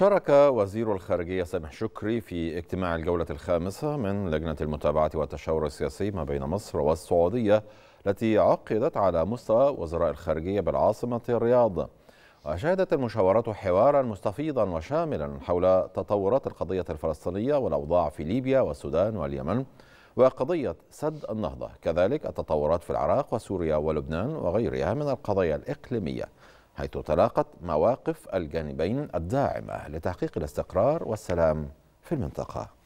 شارك وزير الخارجية سامح شكري في اجتماع الجولة الخامسة من لجنة المتابعة والتشاور السياسي ما بين مصر والسعودية التي عقدت على مستوى وزراء الخارجية بالعاصمة الرياض وشهدت المشاورات حوارا مستفيضا وشاملا حول تطورات القضية الفلسطينية والأوضاع في ليبيا والسودان واليمن وقضية سد النهضة كذلك التطورات في العراق وسوريا ولبنان وغيرها من القضايا الإقليمية حيث تلاقت مواقف الجانبين الداعمة لتحقيق الاستقرار والسلام في المنطقة